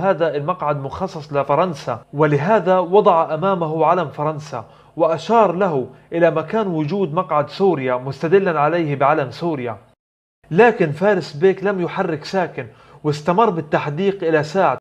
هذا المقعد مخصص لفرنسا ولهذا وضع أمامه علم فرنسا وأشار له إلى مكان وجود مقعد سوريا مستدلا عليه بعلم سوريا لكن فارس بيك لم يحرك ساكن واستمر بالتحديق إلى ساعة